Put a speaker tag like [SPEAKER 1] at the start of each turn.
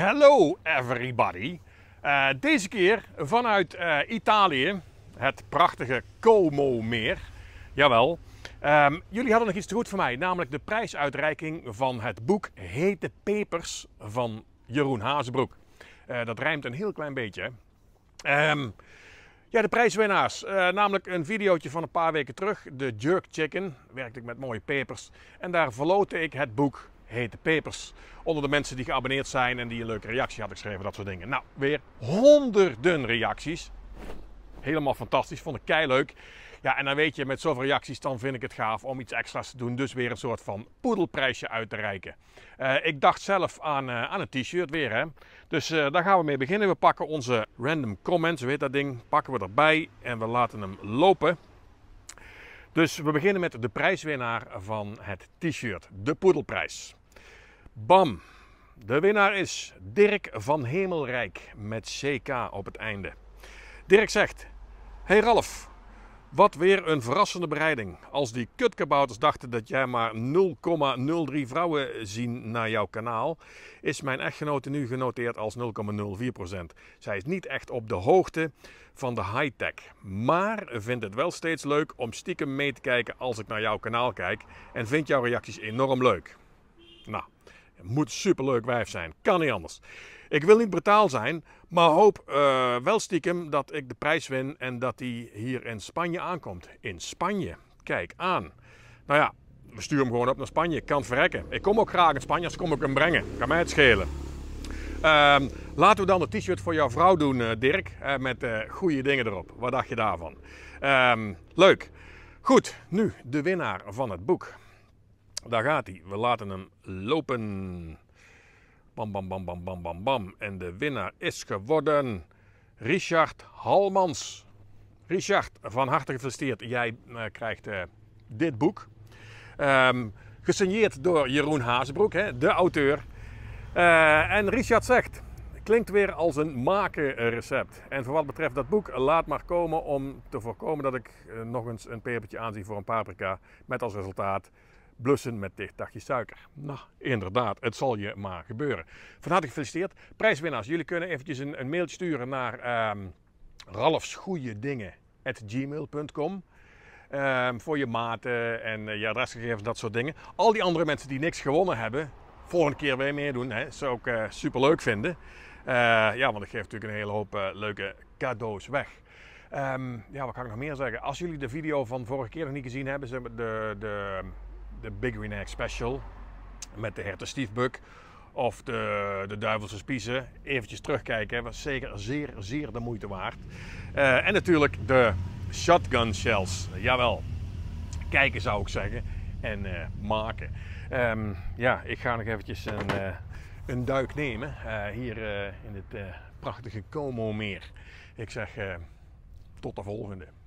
[SPEAKER 1] Hello everybody! Eh, deze keer vanuit eh, Italië, het prachtige Como-meer. Jawel. Ehm, jullie hadden nog iets te goed voor mij, namelijk de prijsuitreiking van het boek Hete Pepers van Jeroen Hazebroek. Eh, dat rijmt een heel klein beetje. Ehm, ja, de prijswinnaars. namelijk een videootje van een paar weken terug. De Jerk Chicken. Werkte ik met mooie pepers. En daar verloten ik het boek hete pepers. Onder de mensen die geabonneerd zijn en die een leuke reactie hadden geschreven, dat soort dingen. Nou, weer honderden reacties. Helemaal fantastisch, vond ik kei leuk. Ja, en dan weet je, met zoveel reacties dan vind ik het gaaf om iets extra's te doen. Dus weer een soort van poedelprijsje uit te reiken. Eh, ik dacht zelf aan, uh, aan een t-shirt weer, hè. Dus eh, daar gaan we mee beginnen. We pakken onze random comments, weet dat ding, pakken we erbij en we laten hem lopen. Dus we beginnen met de prijswinnaar van het t-shirt, de poedelprijs. Bam! De winnaar is Dirk van Hemelrijk met CK op het einde. Dirk zegt: Hey Ralf, wat weer een verrassende bereiding. Als die kutkabouters dachten dat jij maar 0,03 vrouwen zien naar jouw kanaal, is mijn echtgenote nu genoteerd als 0,04%. Zij is niet echt op de hoogte van de high-tech, maar vindt het wel steeds leuk om stiekem mee te kijken als ik naar jouw kanaal kijk en vindt jouw reacties enorm leuk. Nou, moet superleuk wijf zijn. Kan niet anders. Ik wil niet brutaal zijn, maar hoop eh, wel stiekem dat ik de prijs win en dat die hier in Spanje aankomt. In Spanje. Kijk aan. Nou ja, we sturen hem gewoon op naar Spanje. kan verrekken. Ik kom ook graag in Spanje, als kom ik hem brengen. Kan mij het schelen. Ehm, laten we dan een t-shirt voor jouw vrouw doen, eh, Dirk. Eh, met goede dingen erop. Wat dacht je daarvan? Ehm, leuk. Goed, nu de winnaar van het boek. Daar gaat hij. We laten hem lopen. Bam, bam, bam, bam, bam, bam, bam. En de winnaar is geworden Richard Halmans. Richard, van harte gefeliciteerd. Jij eh, krijgt eh, dit boek. Um, gesigneerd door Jeroen Hazebroek, hè, de auteur. Eh, en Richard zegt: klinkt weer als een makenrecept. En voor wat betreft dat boek, laat maar komen om te voorkomen dat ik nog eens een pepertje aanzie voor een paprika. Met als resultaat blussen met dicht dagje suiker. Nou, inderdaad, het zal je maar gebeuren. Van harte gefeliciteerd. Prijswinnaars, jullie kunnen eventjes een, een mailtje sturen naar um, ehm, ralfsgoeiedingen.gmail.com. Um, ehm, voor je maten en eh, je adresgegevens, dat soort dingen. Al die andere mensen die niks gewonnen hebben, volgende keer weer meedoen. Hè. Zou ik uh, eh, super leuk vinden. Eh, ja, want ik geef natuurlijk een hele hoop leuke cadeaus weg. Ehm, ja, wat kan ik nog meer zeggen? Als jullie de video van vorige keer nog niet gezien hebben, de, de de Big Green Egg Special met de herten stiefbuk of de, de duivelse spiezen. Eventjes terugkijken, was zeker zeer, zeer de moeite waard. Eh, en natuurlijk de shotgun shells, jawel. Kijken zou ik zeggen en eh, maken. Ehm, ja, ik ga nog eventjes een, eh, een duik nemen hier in het prachtige Como meer. Ik zeg tot de volgende.